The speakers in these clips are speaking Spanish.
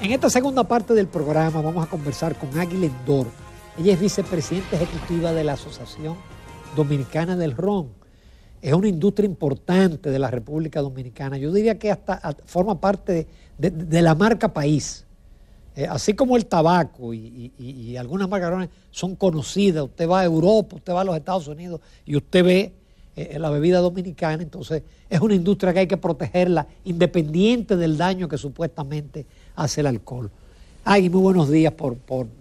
En esta segunda parte del programa vamos a conversar con Águila Endor. Ella es vicepresidenta ejecutiva de la Asociación Dominicana del Ron. Es una industria importante de la República Dominicana. Yo diría que hasta forma parte de, la marca país. Eh, así como el tabaco y, algunas marcas son conocidas. Usted va a Europa, usted va a los Estados Unidos y usted ve eh, eh, la bebida dominicana. Entonces es una industria que hay que protegerla independiente del daño que supuestamente ...hace el alcohol. Ay, muy buenos días por,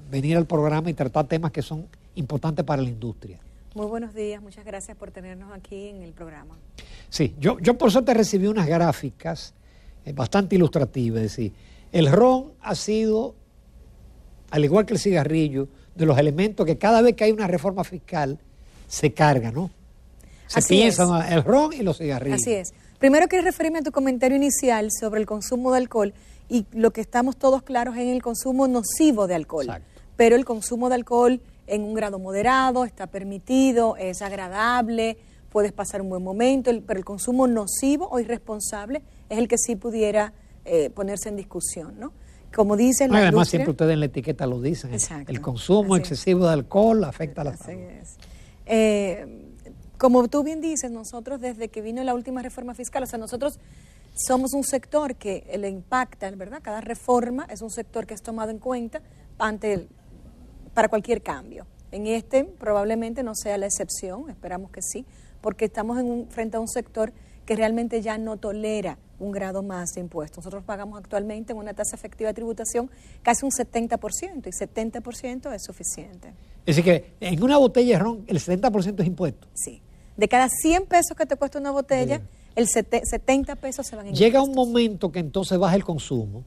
venir al programa y tratar temas que son importantes para la industria. Muy buenos días, muchas gracias por tenernos aquí en el programa. Sí, yo, yo por suerte recibí unas gráficas eh, bastante ilustrativas. Es decir, el ron ha sido, al igual que el cigarrillo, de los elementos que cada vez que hay una reforma fiscal se carga, ¿no? Se Así el ron y los cigarrillos. Así es. Primero quiero referirme a tu comentario inicial sobre el consumo de alcohol y lo que estamos todos claros en el consumo nocivo de alcohol. Pero el consumo de alcohol en un grado moderado está permitido, es agradable, puedes pasar un buen momento, pero el consumo nocivo o irresponsable es el que sí pudiera eh, ponerse en discusión, ¿no? Como dicen la ah, Además, siempre ustedes en la etiqueta lo dicen. el consumo excesivo de alcohol afecta a la así Es. Eh, como tú bien dices, nosotros desde que vino la última reforma fiscal, o sea, nosotros somos un sector que le impacta, ¿verdad? Cada reforma es un sector que es tomado en cuenta ante el, para cualquier cambio. En este probablemente no sea la excepción, esperamos que sí, porque estamos en frente a un sector que realmente ya no tolera un grado más de impuestos. Nosotros pagamos actualmente en una tasa efectiva de tributación casi un 70% y 70% es suficiente. Es decir que en una botella de ron el 70% es impuesto. Sí. De cada 100 pesos que te cuesta una botella, el 70 pesos se van en Llega un momento que entonces baja el consumo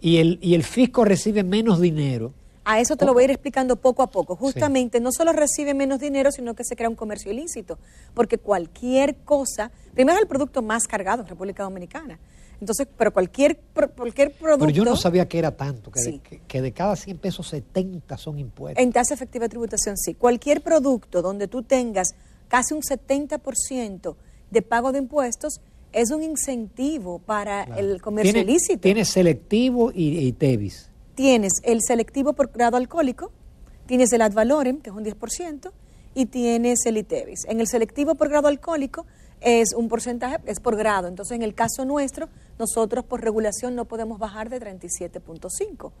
y el, el fisco recibe menos dinero. A eso te lo voy a ir explicando poco a poco. Justamente no solo recibe menos dinero, sino que se crea un comercio ilícito. Porque cualquier cosa, primero el producto más cargado en República Dominicana. Entonces, pero cualquier, cualquier producto... Pero yo no sabía que era tanto, que, de, que de, cada 100 pesos 70 son impuestos. En tasa efectiva de tributación, sí. Cualquier producto donde tú tengas casi un 70% de pago de impuestos es un incentivo para el comercio ilícito. Tienes selectivo y, TEVIS. Tienes el selectivo por grado alcohólico, tienes el ad valorem, que es un 10%, y tienes el ITEVIS. En el selectivo por grado alcohólico es un porcentaje, es por grado. Entonces, en el caso nuestro, nosotros por regulación no podemos bajar de 37.5.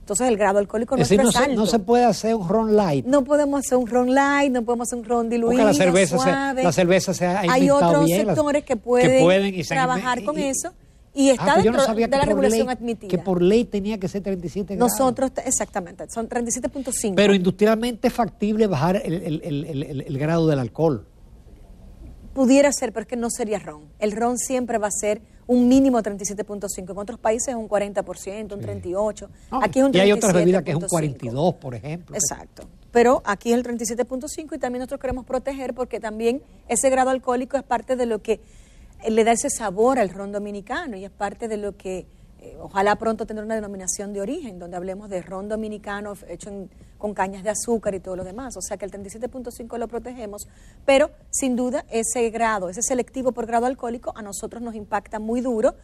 Entonces el grado alcohólico no es, decir, no, Se, no se puede hacer un ron light. No podemos hacer un ron light, no podemos hacer un ron diluido, la cerveza suave. Se, la cerveza se ha Hay otros sectores que pueden, trabajar con eso. Y está ah, dentro de la regulación admitida. Que por ley tenía que ser 37 grados. Nosotros, exactamente, son 37.5. Pero industrialmente es factible bajar el, el, el grado del alcohol pudiera ser, pero es que no sería ron. El ron siempre va a ser un mínimo 37.5. En otros países es un 40%, un 38%. aquí es un 37.5. Y hay otras bebidas que es un 42%, por ejemplo. Exacto. Pero aquí es el 37.5 y también nosotros queremos proteger porque también ese grado alcohólico es parte de lo que le da ese sabor al ron dominicano y es parte de lo que eh, ojalá pronto tener una denominación de origen donde hablemos de ron dominicano hecho con cañas de azúcar y todo lo demás. O sea que el 37.5 lo protegemos, pero sin duda ese grado, ese selectivo por grado alcohólico a nosotros nos impacta muy duro,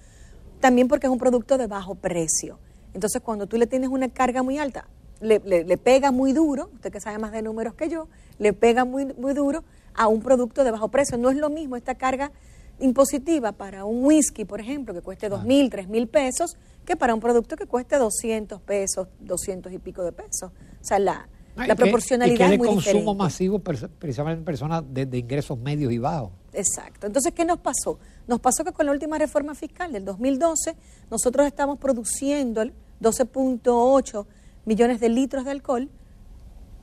también porque es un producto de bajo precio. Entonces cuando tú le tienes una carga muy alta, le, pega muy duro, usted que sabe más de números que yo, le pega muy, muy duro a un producto de bajo precio. No es lo mismo esta carga impositiva para un whisky, por ejemplo, que cueste dos mil, tres mil pesos, que para un producto que cueste 200 pesos, 200 y pico de pesos. O sea, la, ah, proporcionalidad y que consumo masivo precisamente en personas de, ingresos medios y bajos. Exacto. Entonces, ¿qué nos pasó? Nos pasó que con la última reforma fiscal del 2012, nosotros estamos produciendo 12.8 millones de litros de alcohol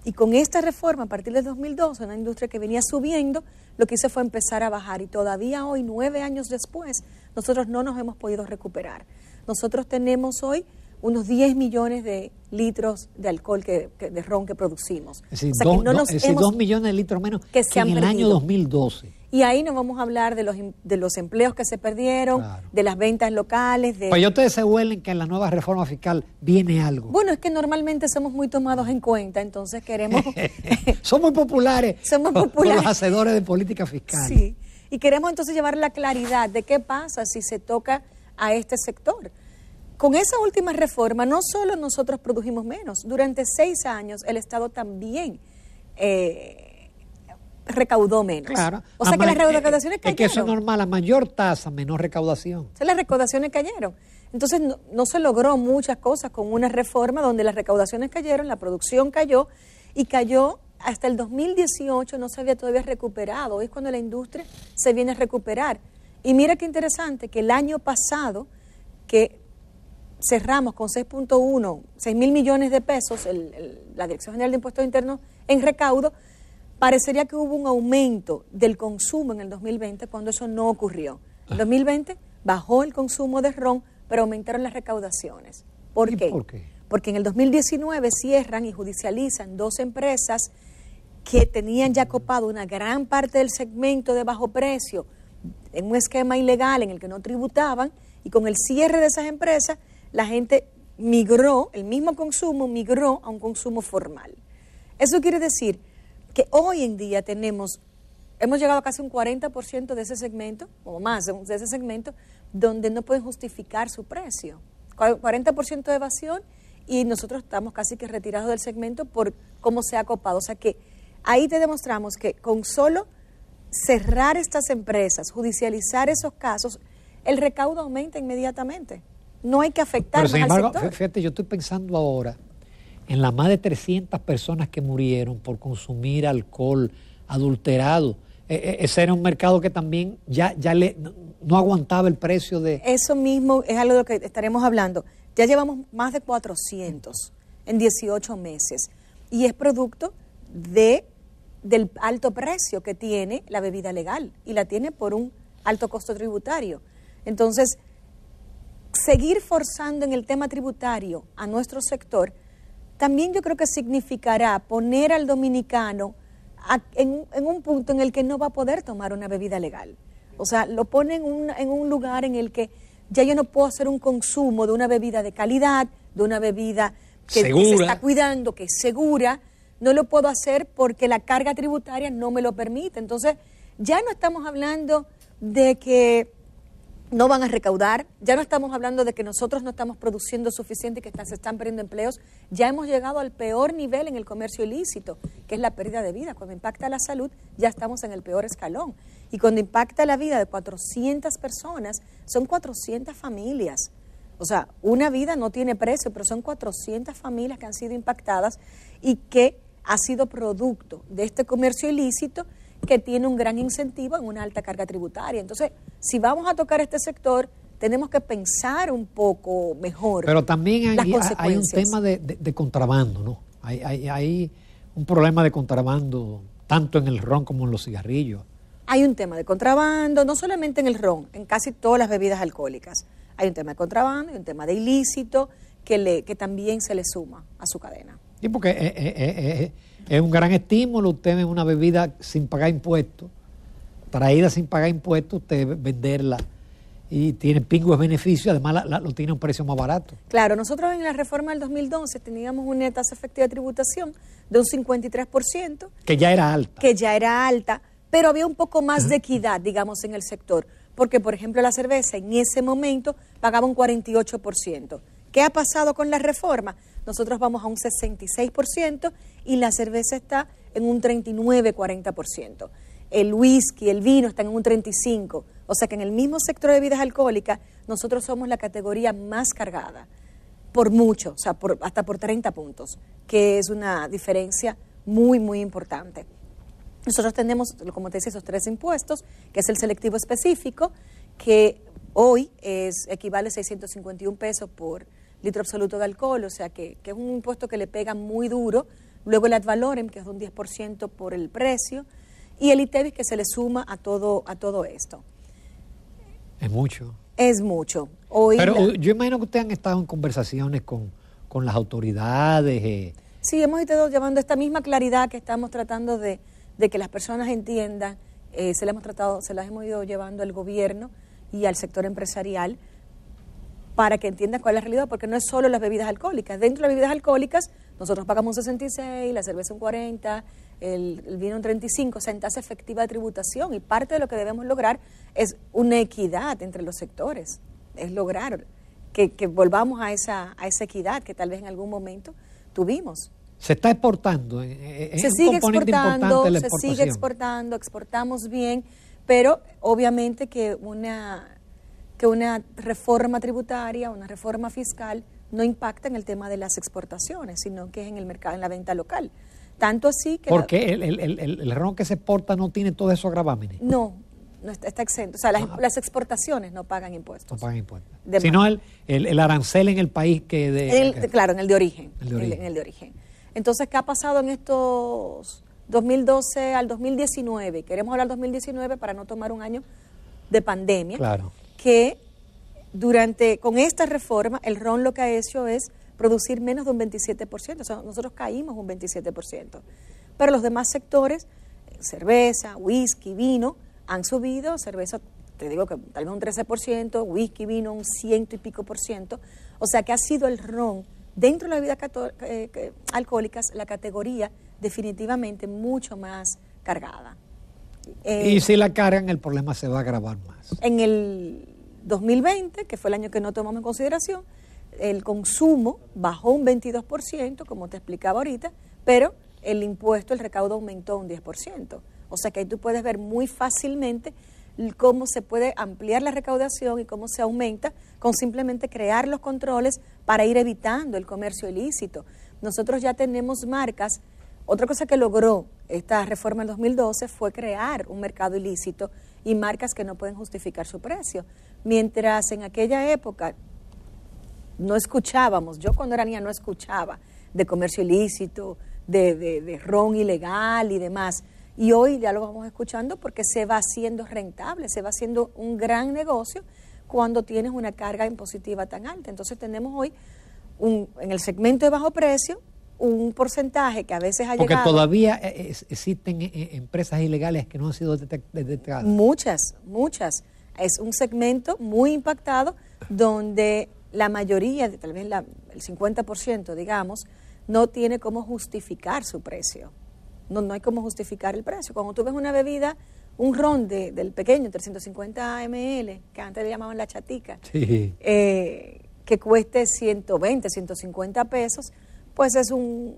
y con esta reforma a partir del 2012, una industria que venía subiendo, lo que hice fue empezar a bajar y todavía hoy, nueve años después, nosotros no nos hemos podido recuperar. Nosotros tenemos hoy unos 10 millones de litros de alcohol, que, de ron que producimos. Es dos, millones de litros menos que, en el año 2012. Y ahí no vamos a hablar de los, de los empleos que se perdieron, de las ventas locales. De... Pues yo ustedes se huelen que en la nueva reforma fiscal viene algo. Bueno, es que normalmente somos muy tomados en cuenta, entonces queremos... somos populares. Somos populares. los hacedores de política fiscal. Sí. Y queremos entonces llevar la claridad de qué pasa si se toca a este sector. Con esa última reforma, no solo nosotros produjimos menos, durante seis años el Estado también eh, recaudó menos. O sea que las eh, eh, recaudaciones cayeron. Es que eso es normal, a mayor tasa, menor recaudación. O sea, las recaudaciones cayeron. Entonces no, se logró muchas cosas con una reforma donde las recaudaciones cayeron, la producción cayó y cayó hasta el 2018 no se había todavía recuperado. Hoy es cuando la industria se viene a recuperar. Y mira qué interesante que el año pasado, que cerramos con 6.1, 6 mil millones de pesos, la Dirección General de Impuestos Internos en recaudo, parecería que hubo un aumento del consumo en el 2020 cuando eso no ocurrió. En 2020 bajó el consumo de ron, pero aumentaron las recaudaciones. ¿Por, ¿Por qué? Porque en el 2019 cierran y judicializan dos empresas que tenían ya copado una gran parte del segmento de bajo precio en un esquema ilegal en el que no tributaban y con el cierre de esas empresas la gente migró, el mismo consumo migró a un consumo formal. Eso quiere decir que hoy en día tenemos, hemos llegado a casi un 40% de ese segmento, o más de ese segmento, donde no pueden justificar su precio. 40% de evasión y nosotros estamos casi que retirados del segmento por cómo se ha copado. O sea que ahí te demostramos que con solo cerrar estas empresas, judicializar esos casos, el recaudo aumenta inmediatamente. No hay que afectar Pero, sin embargo, Fíjate, yo estoy pensando ahora, en las más de 300 personas que murieron por consumir alcohol adulterado. E, e, ese era un mercado que también ya, ya le, no aguantaba el precio de... Eso mismo es algo de lo que estaremos hablando. Ya llevamos más de 400 en 18 meses y es producto de, del alto precio que tiene la bebida legal y la tiene por un alto costo tributario. Entonces, seguir forzando en el tema tributario a nuestro sector también yo creo que significará poner al dominicano en, un punto en el que no va a poder tomar una bebida legal. O sea, lo pone en un, en un lugar en el que ya yo no puedo hacer un consumo de una bebida de calidad, de una bebida que, que se está cuidando, que es segura. No lo puedo hacer porque la carga tributaria no me lo permite. Entonces, ya no estamos hablando de que no van a recaudar, ya no estamos hablando de que nosotros no estamos produciendo suficiente y que se están perdiendo empleos, ya hemos llegado al peor nivel en el comercio ilícito, que es la pérdida de vida. Cuando impacta la salud, ya estamos en el peor escalón. Y cuando impacta la vida de 400 personas, son 400 familias. O sea, una vida no tiene precio, pero son 400 familias que han sido impactadas y que ha sido producto de este comercio ilícito que tiene un gran incentivo en una alta carga tributaria. Entonces, si vamos a tocar este sector, tenemos que pensar un poco mejor. Pero también hay, un tema de, contrabando, ¿no? Hay, hay, un problema de contrabando, tanto en el ron como en los cigarrillos. Hay un tema de contrabando, no solamente en el ron, en casi todas las bebidas alcohólicas. Hay un tema de contrabando, hay un tema de ilícito que, le, que también se le suma a su cadena. Y porque eh, eh, eh, es, un gran estímulo. Usted ve una bebida sin pagar impuestos, traída sin pagar impuestos, usted venderla y tiene pingües beneficios, además lo tiene a un precio más barato. Claro, nosotros en la reforma del 2012 teníamos una tasa efectiva de tributación de un 53%. Que ya era alta. Que ya era alta, pero había un poco más de equidad, digamos, en el sector. Porque, por ejemplo, la cerveza en ese momento pagaba un 48%. ¿Qué ha pasado con la reforma? Nosotros vamos a un 66% y la cerveza está en un 39-40%. El whisky, el vino están en un 35%. O sea que en el mismo sector de bebidas alcohólicas nosotros somos la categoría más cargada, por mucho, o sea, hasta por 30 puntos, que es una diferencia muy, muy importante. Nosotros tenemos, como te decía, esos tres impuestos, que es el selectivo específico, que hoy es, equivale a 651 pesos por litro absoluto de alcohol, o sea que, es un impuesto que le pega muy duro. Luego el ad valorem, que es de un 10% por el precio, y el ITEVIS que se le suma a todo, a todo esto. Es mucho. Es mucho. Pero yo imagino que ustedes han estado en conversaciones con, las autoridades. Eh. Sí, hemos ido llevando esta misma claridad que estamos tratando de, que las personas entiendan, eh, se, las hemos tratado, se las hemos ido llevando al gobierno y al sector empresarial para que entiendan cuál es la realidad, porque no es solo las bebidas alcohólicas. Dentro de las bebidas alcohólicas, nosotros pagamos un 66, la cerveza un 40, el, vino un 35, o sea, en tasa efectiva de tributación. Y parte de lo que debemos lograr es una equidad entre los sectores, es lograr que, volvamos a esa, a esa equidad que tal vez en algún momento tuvimos. Se está exportando. se sigue exportando, se sigue exportando, exportamos bien, pero obviamente que una que una reforma tributaria, una reforma fiscal, no impacta en el tema de las exportaciones, sino que es en el mercado, en la venta local. Tanto así que... Porque el, el, ron que se exporta no tiene todo eso gravámenes. No, no está, exento. O sea, ah. las, exportaciones no pagan impuestos. No pagan impuestos. sino el, el, arancel en el país que... De, claro, en el de origen. en el de origen. Entonces, ¿qué ha pasado en estos 2012 al 2019? Queremos hablar 2019 para no tomar un año de pandemia. Claro que durante, con esta reforma, el ron lo que ha hecho es producir menos de un 27%, o sea, nosotros caímos un 27%. Pero los demás sectores, cerveza, whisky, vino, han subido, cerveza, te digo que tal vez un 13%, whisky, vino un ciento y pico por ciento, o sea que ha sido el ron dentro de las bebidas eh, alcohólicas la categoría definitivamente mucho más cargada. y eh, si la cargan, el problema se va a agravar más. En el 2020, que fue el año que no tomamos en consideración, el consumo bajó un 22%, como te explicaba ahorita, pero el impuesto, el recaudo aumentó un 10%. O sea que ahí tú puedes ver muy fácilmente cómo se puede ampliar la recaudación y cómo se aumenta con simplemente crear los controles para ir evitando el comercio ilícito. Nosotros ya tenemos marcas. Otra cosa que logró esta reforma en 2012 fue crear un mercado ilícito y marcas que no pueden justificar su precio. Mientras en aquella época no escuchábamos, yo cuando era niña no escuchaba de comercio ilícito, de, ron ilegal y demás. Y hoy ya lo vamos escuchando porque se va haciendo rentable, se va haciendo un gran negocio cuando tienes una carga impositiva tan alta. Entonces tenemos hoy un, en el segmento de bajo precio un porcentaje que a veces ha llegado. Porque todavía eh, eh, existen eh, empresas ilegales que no han sido detectadas. Muchas, muchas es un segmento muy impactado donde la mayoría, tal vez el 50%, digamos, no tiene cómo justificar su precio. No, no hay cómo justificar el precio. Cuando tú ves una bebida, un ron del pequeño, 350 ml, que antes le llamaban la chatica, eh, que cueste 120, 150 pesos, pues es un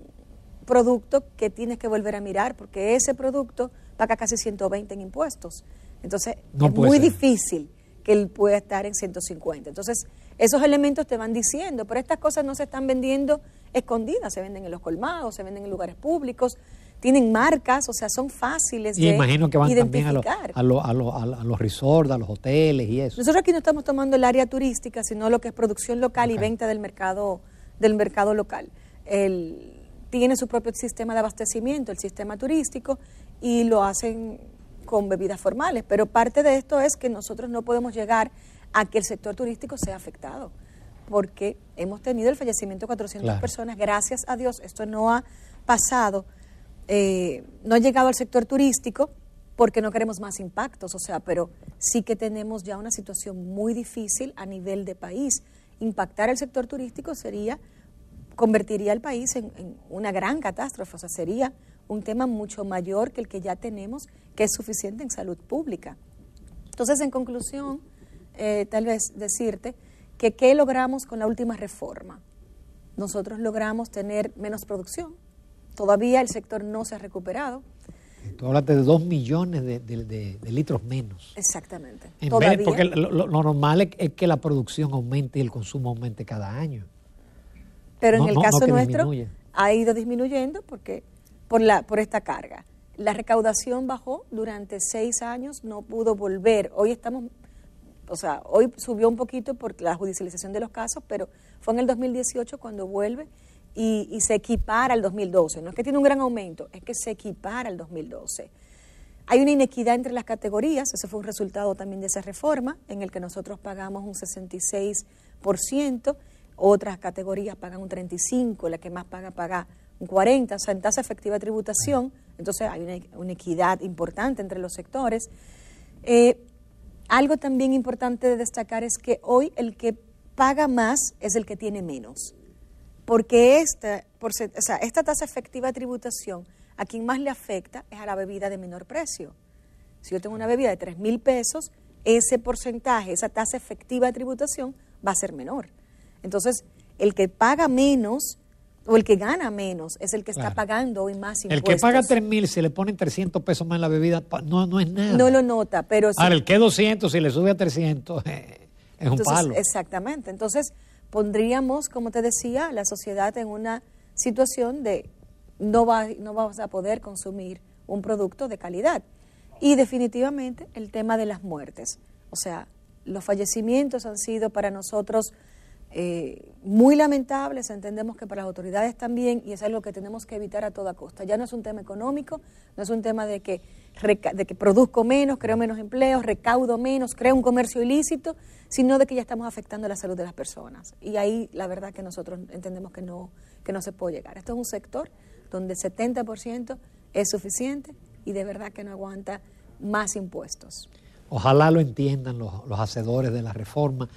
producto que tienes que volver a mirar, porque ese producto paga casi 120 en impuestos. Entonces, es muy difícil que él pueda estar en 150. Entonces, esos elementos te van diciendo, pero estas cosas no se están vendiendo escondidas, se venden en los colmados, se venden en lugares públicos, tienen marcas, o sea, son fáciles y imagino que van a los, a, los, a, a los resorts, a los hoteles y eso. Nosotros aquí no estamos tomando el área turística, sino lo que es producción local y venta del mercado, del mercado local. El, tiene su propio sistema de abastecimiento, el sistema turístico, y lo hacen con bebidas formales. Pero parte de esto es que nosotros no podemos llegar a que el sector turístico sea afectado, porque hemos tenido el fallecimiento de 400 personas. Gracias a Dios, esto no ha pasado, eh, no ha llegado al sector turístico porque no queremos más impactos, o sea, pero sí que tenemos ya una situación muy difícil a nivel de país. Impactar el sector turístico sería, convertiría el país en una gran catástrofe, o sea, sería un tema mucho mayor que el que ya tenemos, que es suficiente en salud pública. Entonces, en conclusión, eh, tal vez decirte que qué logramos con la última reforma. Nosotros logramos tener menos producción. Todavía el sector no se ha recuperado. Tú hablaste de dos millones de, litros menos. Exactamente. porque lo, normal es, que la producción aumente y el consumo aumente cada año. Pero en el caso nuestro ha ido disminuyendo porque por, la, por esta carga. La recaudación bajó durante seis años, no pudo volver. Hoy estamos, o sea, hoy subió un poquito por la judicialización de los casos, pero fue en el 2018 cuando vuelve y, se equipara al 2012. No es que tiene un gran aumento, es que se equipara al 2012. Hay una inequidad entre las categorías, ese fue un resultado también de esa reforma, en el que nosotros pagamos un 66%, otras categorías pagan un 35%, la que más paga paga 40, o sea, en tasa efectiva de tributación, entonces hay una, e, equidad importante entre los sectores. Eh, algo también importante de destacar es que hoy el que paga más es el que tiene menos, porque esta, esta tasa efectiva de tributación a quien más le afecta es a la bebida de menor precio. Si yo tengo una bebida de 3 mil pesos, ese porcentaje, esa tasa efectiva de tributación va a ser menor. Entonces, el que paga menos o el que gana menos es el que está pagando hoy más impuestos. El que paga 3 mil, se le ponen 300 pesos más en la bebida, no, no es nada. No lo nota, pero... Si... para el que 200, si le sube a 300, es un palo. Exactamente. Entonces, pondríamos, como te decía, la sociedad en una situación de no, va, no vamos a poder consumir un producto de calidad. Y definitivamente el tema de las muertes. O sea, los fallecimientos han sido para nosotros eh, muy lamentables, entendemos que para las autoridades también, y es algo que tenemos que evitar a toda costa. Ya no es un tema económico, no es un tema de que, de que produzco menos, creo menos empleos, recaudo menos, creo un comercio ilícito, sino de que ya estamos afectando la salud de las personas. Y ahí la verdad que nosotros entendemos que no, que no se puede llegar. Esto es un sector donde 70% es suficiente y de verdad que no aguanta más impuestos. Ojalá lo entiendan los, hacedores de la reforma.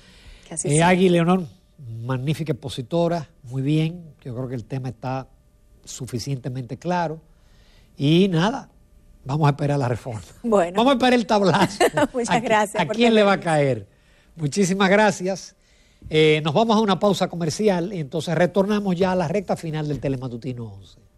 Que eh, Leonor, magnífica expositora, muy bien, yo creo que el tema está suficientemente claro. Y nada, vamos a esperar la reforma. Bueno. Vamos a esperar el tablazo. Muchas gracias. ¿A quién le va a caer? Muchísimas gracias. Eh, nos vamos a una pausa comercial y entonces retornamos ya a la recta final del Telematutino 11.